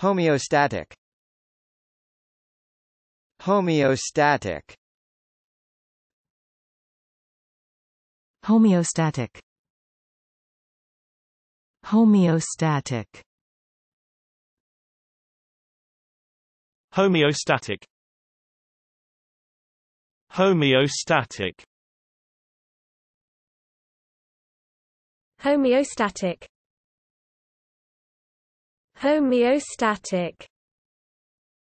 Homeostatic Homeostatic Homeostatic Homeostatic Homeostatic Homeostatic Homeostatic Homeostatic